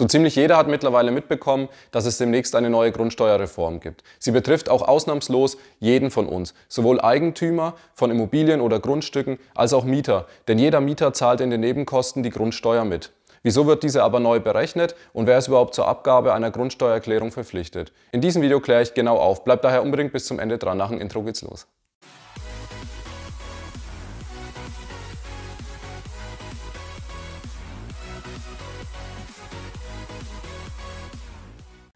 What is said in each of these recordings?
So ziemlich jeder hat mittlerweile mitbekommen, dass es demnächst eine neue Grundsteuerreform gibt. Sie betrifft auch ausnahmslos jeden von uns, sowohl Eigentümer von Immobilien oder Grundstücken als auch Mieter, denn jeder Mieter zahlt in den Nebenkosten die Grundsteuer mit. Wieso wird diese aber neu berechnet und wer ist überhaupt zur Abgabe einer Grundsteuererklärung verpflichtet? In diesem Video kläre ich genau auf. Bleibt daher unbedingt bis zum Ende dran. Nach dem Intro geht's los.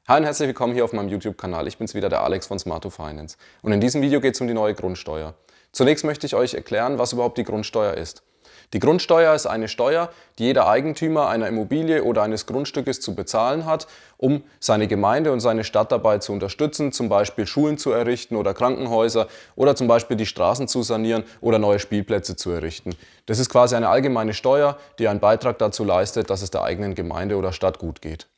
Hallo und herzlich willkommen hier auf meinem YouTube-Kanal. Ich bin's wieder, der Alex von Smarto Finance. Und in diesem Video geht es um die neue Grundsteuer. Zunächst möchte ich euch erklären, was überhaupt die Grundsteuer ist. Die Grundsteuer ist eine Steuer, die jeder Eigentümer einer Immobilie oder eines Grundstückes zu bezahlen hat, um seine Gemeinde und seine Stadt dabei zu unterstützen, zum Beispiel Schulen zu errichten oder Krankenhäuser oder zum Beispiel die Straßen zu sanieren oder neue Spielplätze zu errichten. Das ist quasi eine allgemeine Steuer, die einen Beitrag dazu leistet, dass es der eigenen Gemeinde oder Stadt gut geht.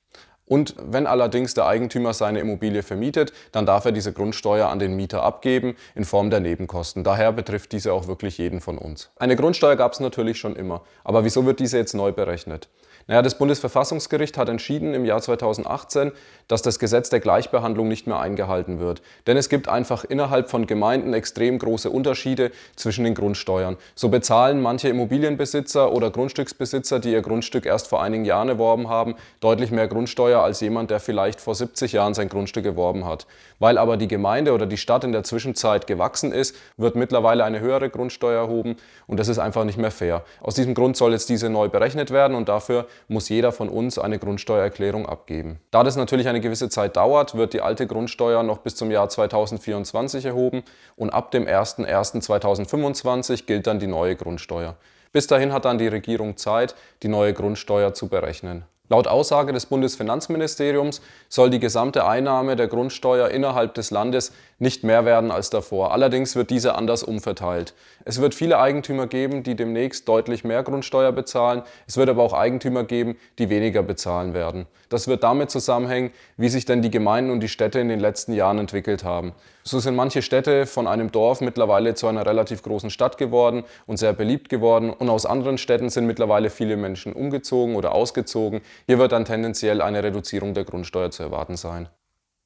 Und wenn allerdings der Eigentümer seine Immobilie vermietet, dann darf er diese Grundsteuer an den Mieter abgeben in Form der Nebenkosten. Daher betrifft diese auch wirklich jeden von uns. Eine Grundsteuer gab es natürlich schon immer. Aber wieso wird diese jetzt neu berechnet? Naja, das Bundesverfassungsgericht hat entschieden im Jahr 2018, dass das Gesetz der Gleichbehandlung nicht mehr eingehalten wird. Denn es gibt einfach innerhalb von Gemeinden extrem große Unterschiede zwischen den Grundsteuern. So bezahlen manche Immobilienbesitzer oder Grundstücksbesitzer, die ihr Grundstück erst vor einigen Jahren erworben haben, deutlich mehr Grundsteuer als jemand, der vielleicht vor 70 Jahren sein Grundstück erworben hat. Weil aber die Gemeinde oder die Stadt in der Zwischenzeit gewachsen ist, wird mittlerweile eine höhere Grundsteuer erhoben und das ist einfach nicht mehr fair. Aus diesem Grund soll jetzt diese neu berechnet werden und dafür muss jeder von uns eine Grundsteuererklärung abgeben. Da das natürlich eine gewisse Zeit dauert, wird die alte Grundsteuer noch bis zum Jahr 2024 erhoben und ab dem 01.01.2025 gilt dann die neue Grundsteuer. Bis dahin hat dann die Regierung Zeit, die neue Grundsteuer zu berechnen. Laut Aussage des Bundesfinanzministeriums soll die gesamte Einnahme der Grundsteuer innerhalb des Landes nicht mehr werden als davor. Allerdings wird diese anders umverteilt. Es wird viele Eigentümer geben, die demnächst deutlich mehr Grundsteuer bezahlen. Es wird aber auch Eigentümer geben, die weniger bezahlen werden. Das wird damit zusammenhängen, wie sich denn die Gemeinden und die Städte in den letzten Jahren entwickelt haben. So sind manche Städte von einem Dorf mittlerweile zu einer relativ großen Stadt geworden und sehr beliebt geworden. Und aus anderen Städten sind mittlerweile viele Menschen umgezogen oder ausgezogen. Hier wird dann tendenziell eine Reduzierung der Grundsteuer zu erwarten sein.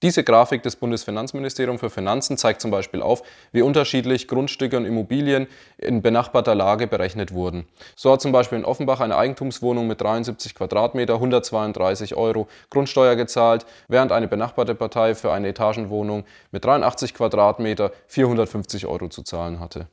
Diese Grafik des Bundesfinanzministeriums für Finanzen zeigt zum Beispiel auf, wie unterschiedlich Grundstücke und Immobilien in benachbarter Lage berechnet wurden. So hat zum Beispiel in Offenbach eine Eigentumswohnung mit 73 Quadratmeter 132 Euro Grundsteuer gezahlt, während eine benachbarte Partei für eine Etagenwohnung mit 83 Quadratmeter 450 Euro zu zahlen hatte.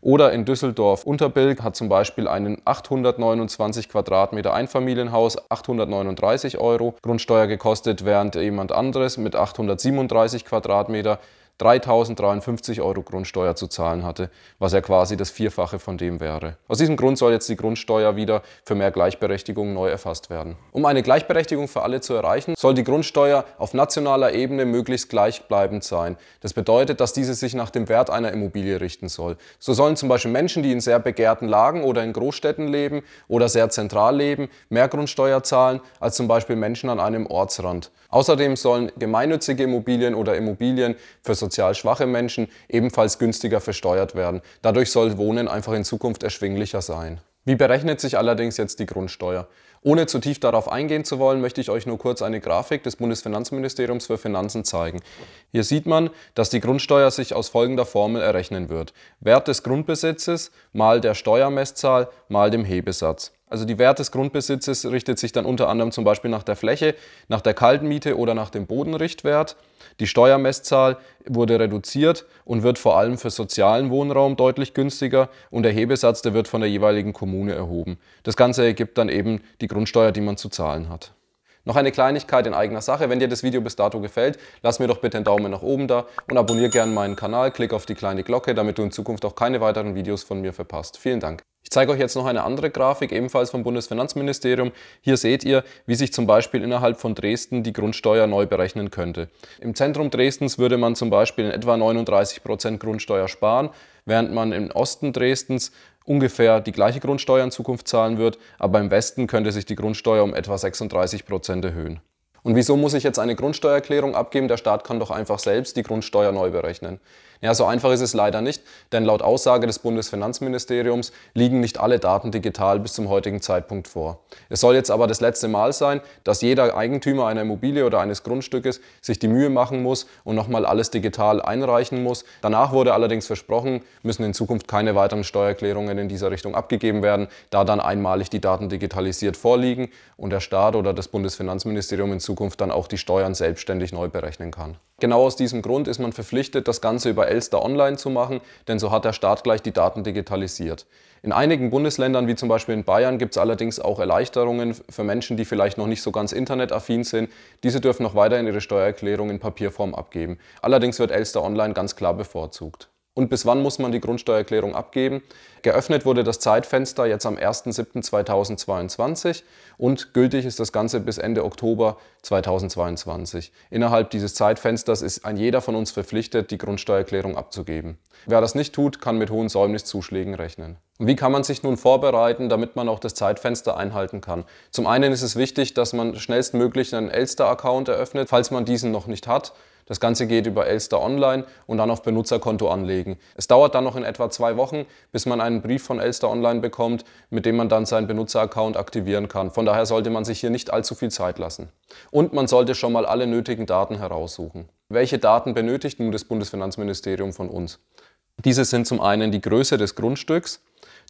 Oder in Düsseldorf Unterbilk hat zum Beispiel einen 829 Quadratmeter Einfamilienhaus 839 Euro Grundsteuer gekostet, während jemand anderes mit 837 Quadratmeter 3053 Euro Grundsteuer zu zahlen hatte, was ja quasi das Vierfache von dem wäre. Aus diesem Grund soll jetzt die Grundsteuer wieder für mehr Gleichberechtigung neu erfasst werden. Um eine Gleichberechtigung für alle zu erreichen, soll die Grundsteuer auf nationaler Ebene möglichst gleichbleibend sein. Das bedeutet, dass diese sich nach dem Wert einer Immobilie richten soll. So sollen zum Beispiel Menschen, die in sehr begehrten Lagen oder in Großstädten leben oder sehr zentral leben, mehr Grundsteuer zahlen als zum Beispiel Menschen an einem Ortsrand. Außerdem sollen gemeinnützige Immobilien oder Immobilien für soziale sozial schwache Menschen ebenfalls günstiger versteuert werden. Dadurch soll Wohnen einfach in Zukunft erschwinglicher sein. Wie berechnet sich allerdings jetzt die Grundsteuer? Ohne zu tief darauf eingehen zu wollen, möchte ich euch nur kurz eine Grafik des Bundesfinanzministeriums für Finanzen zeigen. Hier sieht man, dass die Grundsteuer sich aus folgender Formel errechnen wird. Wert des Grundbesitzes mal der Steuermesszahl mal dem Hebesatz. Also die Wert des Grundbesitzes richtet sich dann unter anderem zum Beispiel nach der Fläche, nach der Kaltmiete oder nach dem Bodenrichtwert. Die Steuermesszahl wurde reduziert und wird vor allem für sozialen Wohnraum deutlich günstiger und der Hebesatz, der wird von der jeweiligen Kommune erhoben. Das Ganze ergibt dann eben die Grundsteuer, die man zu zahlen hat. Noch eine Kleinigkeit in eigener Sache, wenn dir das Video bis dato gefällt, lass mir doch bitte einen Daumen nach oben da und abonniere gerne meinen Kanal, klick auf die kleine Glocke, damit du in Zukunft auch keine weiteren Videos von mir verpasst. Vielen Dank. Ich zeige euch jetzt noch eine andere Grafik, ebenfalls vom Bundesfinanzministerium. Hier seht ihr, wie sich zum Beispiel innerhalb von Dresden die Grundsteuer neu berechnen könnte. Im Zentrum Dresdens würde man zum Beispiel in etwa 39% Prozent Grundsteuer sparen, während man im Osten Dresdens ungefähr die gleiche Grundsteuer in Zukunft zahlen wird, aber im Westen könnte sich die Grundsteuer um etwa 36% Prozent erhöhen. Und wieso muss ich jetzt eine Grundsteuererklärung abgeben? Der Staat kann doch einfach selbst die Grundsteuer neu berechnen. Ja, so einfach ist es leider nicht, denn laut Aussage des Bundesfinanzministeriums liegen nicht alle Daten digital bis zum heutigen Zeitpunkt vor. Es soll jetzt aber das letzte Mal sein, dass jeder Eigentümer einer Immobilie oder eines Grundstückes sich die Mühe machen muss und nochmal alles digital einreichen muss. Danach wurde allerdings versprochen, müssen in Zukunft keine weiteren Steuererklärungen in dieser Richtung abgegeben werden, da dann einmalig die Daten digitalisiert vorliegen und der Staat oder das Bundesfinanzministerium in Zukunft Zukunft dann auch die Steuern selbstständig neu berechnen kann. Genau aus diesem Grund ist man verpflichtet, das Ganze über Elster Online zu machen, denn so hat der Staat gleich die Daten digitalisiert. In einigen Bundesländern, wie zum Beispiel in Bayern, gibt es allerdings auch Erleichterungen für Menschen, die vielleicht noch nicht so ganz internetaffin sind. Diese dürfen noch weiterhin ihre Steuererklärung in Papierform abgeben. Allerdings wird Elster Online ganz klar bevorzugt und bis wann muss man die Grundsteuererklärung abgeben. Geöffnet wurde das Zeitfenster jetzt am 1.7.2022 und gültig ist das Ganze bis Ende Oktober 2022. Innerhalb dieses Zeitfensters ist ein jeder von uns verpflichtet, die Grundsteuererklärung abzugeben. Wer das nicht tut, kann mit hohen Säumniszuschlägen rechnen. Wie kann man sich nun vorbereiten, damit man auch das Zeitfenster einhalten kann? Zum einen ist es wichtig, dass man schnellstmöglich einen Elster-Account eröffnet, falls man diesen noch nicht hat. Das Ganze geht über Elster Online und dann auf Benutzerkonto anlegen. Es dauert dann noch in etwa zwei Wochen, bis man einen Brief von Elster Online bekommt, mit dem man dann seinen Benutzeraccount aktivieren kann. Von daher sollte man sich hier nicht allzu viel Zeit lassen. Und man sollte schon mal alle nötigen Daten heraussuchen. Welche Daten benötigt nun das Bundesfinanzministerium von uns? Diese sind zum einen die Größe des Grundstücks,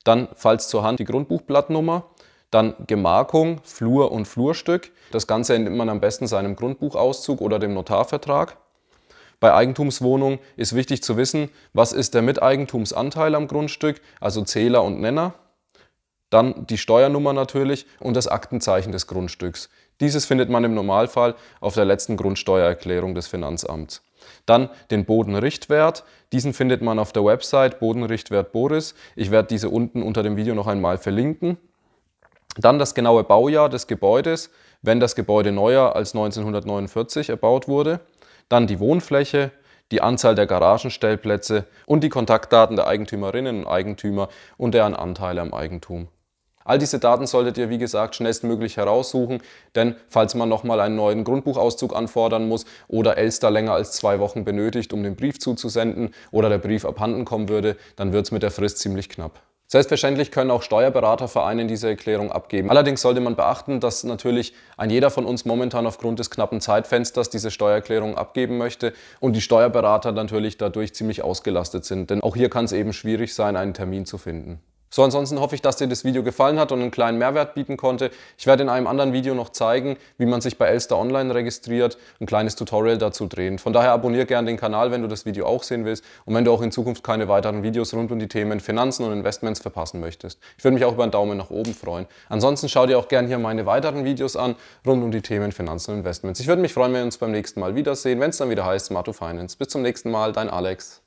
dann falls zur Hand die Grundbuchblattnummer, dann Gemarkung, Flur und Flurstück. Das Ganze entnimmt man am besten seinem Grundbuchauszug oder dem Notarvertrag. Bei Eigentumswohnungen ist wichtig zu wissen, was ist der Miteigentumsanteil am Grundstück, also Zähler und Nenner, dann die Steuernummer natürlich und das Aktenzeichen des Grundstücks. Dieses findet man im Normalfall auf der letzten Grundsteuererklärung des Finanzamts. Dann den Bodenrichtwert. Diesen findet man auf der Website Bodenrichtwert Boris. Ich werde diese unten unter dem Video noch einmal verlinken. Dann das genaue Baujahr des Gebäudes, wenn das Gebäude neuer als 1949 erbaut wurde dann die Wohnfläche, die Anzahl der Garagenstellplätze und die Kontaktdaten der Eigentümerinnen und Eigentümer und deren Anteile am Eigentum. All diese Daten solltet ihr, wie gesagt, schnellstmöglich heraussuchen, denn falls man nochmal einen neuen Grundbuchauszug anfordern muss oder Elster länger als zwei Wochen benötigt, um den Brief zuzusenden oder der Brief abhanden kommen würde, dann wird es mit der Frist ziemlich knapp. Selbstverständlich können auch Steuerberatervereine diese Erklärung abgeben. Allerdings sollte man beachten, dass natürlich ein jeder von uns momentan aufgrund des knappen Zeitfensters diese Steuererklärung abgeben möchte und die Steuerberater natürlich dadurch ziemlich ausgelastet sind. Denn auch hier kann es eben schwierig sein, einen Termin zu finden. So, ansonsten hoffe ich, dass dir das Video gefallen hat und einen kleinen Mehrwert bieten konnte. Ich werde in einem anderen Video noch zeigen, wie man sich bei Elster Online registriert, ein kleines Tutorial dazu drehen. Von daher abonniere gerne den Kanal, wenn du das Video auch sehen willst und wenn du auch in Zukunft keine weiteren Videos rund um die Themen Finanzen und Investments verpassen möchtest. Ich würde mich auch über einen Daumen nach oben freuen. Ansonsten schau dir auch gerne hier meine weiteren Videos an, rund um die Themen Finanzen und Investments. Ich würde mich freuen, wenn wir uns beim nächsten Mal wiedersehen, wenn es dann wieder heißt Smart to Finance. Bis zum nächsten Mal, dein Alex.